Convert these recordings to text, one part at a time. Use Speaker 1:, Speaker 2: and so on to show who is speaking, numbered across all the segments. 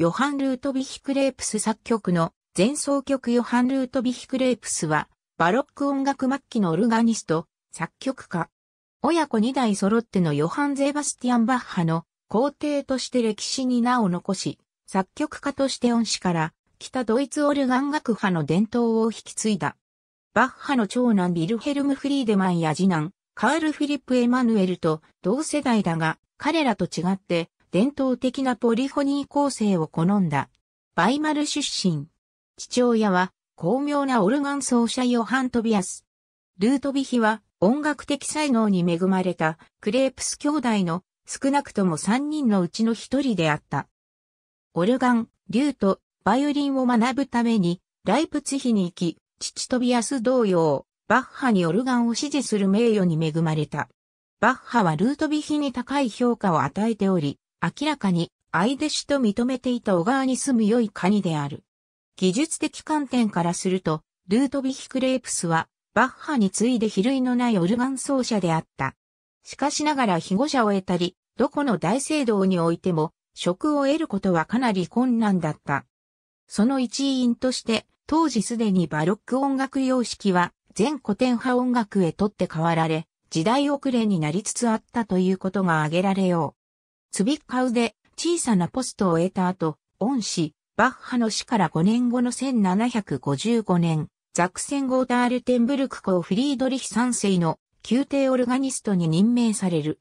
Speaker 1: ヨハン・ルートビヒ・クレープス作曲の前奏曲ヨハン・ルートビヒ・クレープスは、バロック音楽末期のオルガニスト、作曲家。親子二代揃ってのヨハン・ゼバスティアン・バッハの皇帝として歴史に名を残し、作曲家として恩師から北ドイツオルガン学派の伝統を引き継いだ。バッハの長男ビルヘルム・フリーデマンや次男、カール・フィリップ・エマヌエルと同世代だが、彼らと違って伝統的なポリフォニー構成を好んだ。バイマル出身。父親は、巧妙なオルガン奏者ヨハン・トビアス。ルートビヒは、音楽的才能に恵まれた、クレープス兄弟の、少なくとも3人のうちの1人であった。オルガン、リュート、バイオリンを学ぶために、ライプツヒに行き、父トビアス同様、バッハにオルガンを支持する名誉に恵まれた。バッハはルートビヒに高い評価を与えており、明らかに愛弟子と認めていた小川に住む良いカニである。技術的観点からすると、ルートビヒ・クレープスは、バッハに次いで比類のないオルガン奏者であった。しかしながら被護者を得たり、どこの大聖堂においても、職を得ることはかなり困難だった。その一因として、当時すでにバロック音楽様式は、全古典派音楽へとって変わられ、時代遅れになりつつあったということが挙げられよう。ツビッカウで小さなポストを得た後、恩師、バッハの死から5年後の1755年、ザクセンゴータールテンブルク公フリードリヒ3世の宮廷オルガニストに任命される。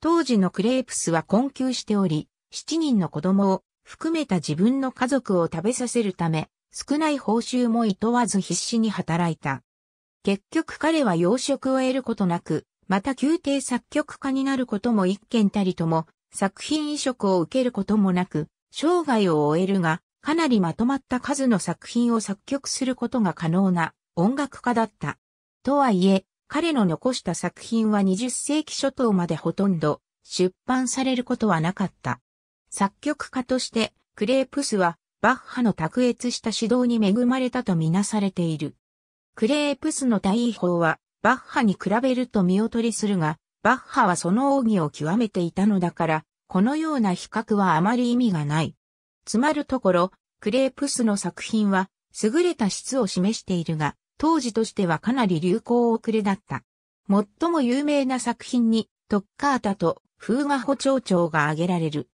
Speaker 1: 当時のクレープスは困窮しており、7人の子供を含めた自分の家族を食べさせるため、少ない報酬も厭わず必死に働いた。結局彼は養殖を得ることなく、また宮廷作曲家になることも一件たりとも作品移植を受けることもなく、生涯を終えるが、かなりまとまった数の作品を作曲することが可能な音楽家だった。とはいえ、彼の残した作品は20世紀初頭までほとんど出版されることはなかった。作曲家として、クレープスはバッハの卓越した指導に恵まれたとみなされている。クレープスの大法はバッハに比べると見劣りするが、バッハはその奥義を極めていたのだから、このような比較はあまり意味がない。つまるところ、クレープスの作品は、優れた質を示しているが、当時としてはかなり流行遅れだった。最も有名な作品に、トッカータとフーガ補聴長が挙げられる。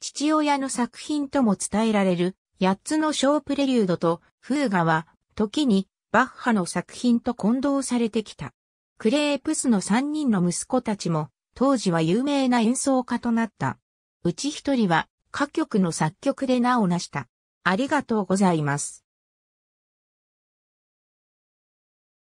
Speaker 1: 父親の作品とも伝えられる、八つの小プレリュードとフーガは、時に、バッハの作品と混同されてきた。クレープスの3人の息子たちも、当時は有名な演奏家となった。うち一人は、歌曲の作曲で名を成した。ありがとうございます。